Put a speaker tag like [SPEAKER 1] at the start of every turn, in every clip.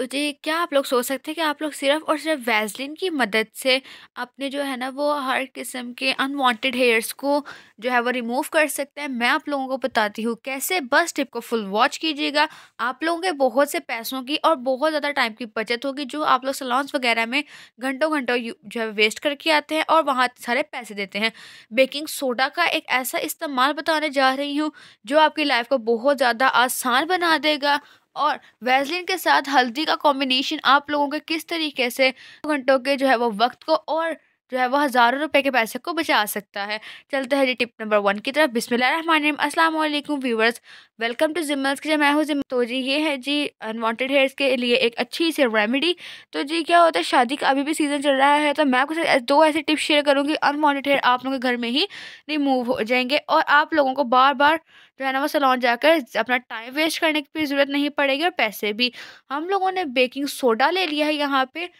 [SPEAKER 1] तो जी क्या आप लोग सोच सकते हैं कि आप लोग सिर्फ और सिर्फ वैसलिन की मदद से अपने जो है ना वो हर किस्म के अनवांटेड हेयर्स को जो है वो रिमूव कर सकते हैं मैं आप लोगों को बताती हूँ कैसे बस टिप को फुल वॉच कीजिएगा आप लोगों के बहुत से पैसों की और बहुत ज़्यादा टाइम की बचत होगी जो आप लोग सलॉन्स वगैरह में घंटों घंटों जो है वेस्ट करके आते हैं और वहाँ सारे पैसे देते हैं बेकिंग सोडा का एक ऐसा इस्तेमाल बताने जा रही हूँ जो आपकी लाइफ को बहुत ज़्यादा आसान बना देगा और वैसलिन के साथ हल्दी का कॉम्बिनेशन आप लोगों के किस तरीके से घंटों के जो है वो वक्त को और जो है वह हज़ारों रुपए के पैसे को बचा सकता है चलते हैं जी टिप नंबर वन की तरफ बिस्मिल अस्सलाम वालेकुम व्यूवर्स वेलकम टू जिम्मल्स की मैं हूँ जिम तो जी ये है जी अनवांटेड हेयर्स के लिए एक अच्छी सी रेमेडी तो जी क्या होता है शादी का अभी भी सीज़न चल रहा है तो मैं कुछ दो ऐसे टिप्स शेयर करूँगी अनवांटेड हेयर आप लोगों के घर में ही रिमूव हो जाएंगे और आप लोगों को बार बार जो है ना वो सलोन जाकर अपना टाइम वेस्ट करने की भी ज़रूरत नहीं पड़ेगी और पैसे भी हम लोगों ने बेकिंग सोडा ले लिया है यहाँ पे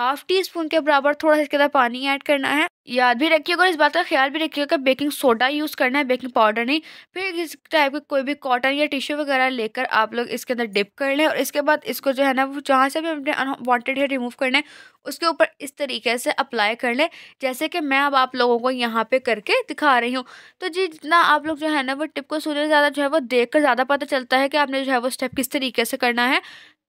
[SPEAKER 1] हाफ टी स्पून के बराबर थोड़ा सा इसके अंदर पानी ऐड करना है याद भी रखिएगा और इस बात का ख्याल भी रखिएगा कि बेकिंग सोडा यूज़ करना है बेकिंग पाउडर नहीं फिर इस टाइप के कोई भी कॉटन या टिश्यू वगैरह लेकर आप लोग इसके अंदर डिप कर लें और इसके बाद इसको जो है ना वो जहाँ से भी अपने अनवांटेड है रिमूव करना है उसके ऊपर इस तरीके से अप्लाई कर लें जैसे कि मैं अब आप लोगों को यहाँ पे करके दिखा रही हूँ तो जी जितना आप लोग जो है ना वो टिप को सुने ज़्यादा जो है वो देख ज़्यादा पता चलता है कि आपने जो है वो स्टेप किस तरीके से करना है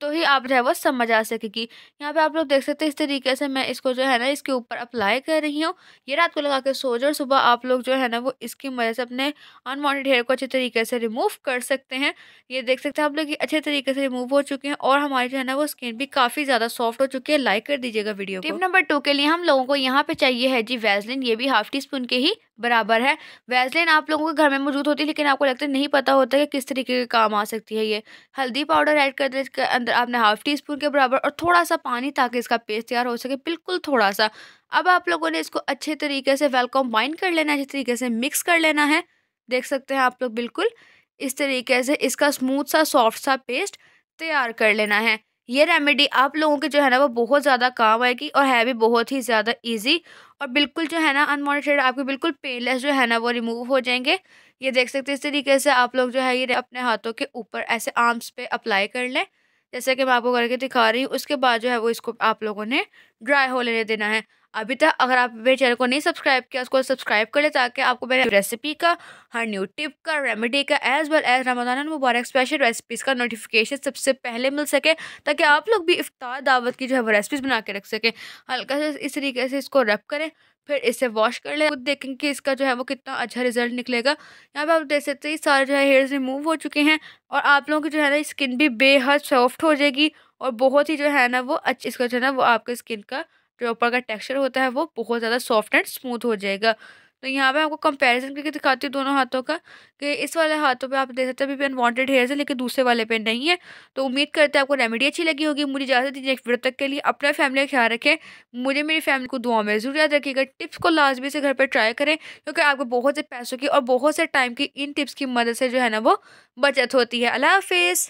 [SPEAKER 1] तो ही आप जो है वो समझ आ सकेगी यहाँ पे आप लोग देख सकते हैं इस तरीके से मैं इसको जो है ना इसके ऊपर अप्लाई कर रही हूँ ये रात को लगा के सो और सुबह आप लोग जो है ना वो इसकी मदद से अपने अनवॉन्टेड हेयर को अच्छे तरीके से रिमूव कर सकते हैं ये देख सकते हैं आप लोग ये अच्छे तरीके से रिमूव हो चुके हैं और हमारी जो है ना वो स्किन भी काफ़ी ज़्यादा सॉफ्ट हो चुकी है लाइक कर दीजिएगा वीडियो टिप नंबर टू के लिए हम लोगों को यहाँ पे चाहिए है जी वैजलिन ये भी हाफ टी स्पून के ही बराबर है वैसलिन आप लोगों के घर में मौजूद होती है लेकिन आपको लगता है नहीं पता होता कि किस तरीके के काम आ सकती है ये हल्दी पाउडर ऐड कर इसके अंदर आपने हाफ़ टी स्पून के बराबर और थोड़ा सा पानी ताकि इसका पेस्ट तैयार हो सके बिल्कुल थोड़ा सा अब आप लोगों ने इसको अच्छे तरीके से वेल कॉम्बाइन कर लेना है अच्छे तरीके से मिक्स कर लेना है देख सकते हैं आप लोग बिल्कुल इस तरीके से इसका स्मूथ सा सॉफ्ट सा पेस्ट तैयार कर लेना है ये रेमेडी आप लोगों के जो है ना वो बहुत ज़्यादा काम आएगी और है भी बहुत ही ज़्यादा इजी और बिल्कुल जो है ना अनमोनिटेड आपके बिल्कुल पेनलेस जो है ना वो रिमूव हो जाएंगे ये देख सकते हैं इस तरीके से आप लोग जो है ये अपने हाथों के ऊपर ऐसे आर्म्स पे अप्लाई कर लें जैसे कि मैं आपको करके दिखा रही हूँ उसके बाद जो है वो इसको आप लोगों ने ड्राई हो लेने देना है अभी तक अगर आप मेरे चैनल को नहीं सब्सक्राइब किया उसको सब्सक्राइब कर ले ताकि आपको मेरे रेसिपी का हर न्यू टिप का रेमेडी का एज वेल एज रमजान मुबारक स्पेशल रेसिपीज़ का नोटिफिकेशन सबसे पहले मिल सके ताकि आप लोग भी इफ्तार दावत की जो है वो रेसिपीज़ बना के रख सकें हल्का से इस तरीके से इसको रब करें फिर इसे वॉश कर लें खुद देखें कि इसका जो है वो कितना अच्छा रिजल्ट निकलेगा यहाँ पे आप देख सकते हैं सारे जो है हेयर्स रिमूव हो चुके हैं और आप लोगों की जो है ना स्किन भी बेहद सॉफ्ट हो जाएगी और बहुत ही जो है ना वो अच्छी इसका जो है ना वो आपके स्किन का पेपर का टेक्सचर होता है वो बहुत ज़्यादा सॉफ्ट एंड स्मूथ हो जाएगा तो यहाँ पे आपको कंपैरिजन करके दिखाती हूँ दोनों हाथों का कि इस वाले हाथों पे आप देख सकते हैं अभी अनवांटेड हेयर है लेकिन दूसरे वाले पे नहीं है तो उम्मीद करते हैं आपको रेमेडी अच्छी लगी होगी मुझे इजाज़त दीजिए एक वीडियो तक के लिए अपना फैमिली का ख्याल रखें मुझे मेरी फैमिली को दुआ में जरूर याद रखिएगा टिप्स को लाजमी से घर पर ट्राई करें क्योंकि आपको बहुत से पैसों की और बहुत से टाइम की इन टिप्स की मदद से जो है ना वो बचत होती है अल्लाह हाफिज़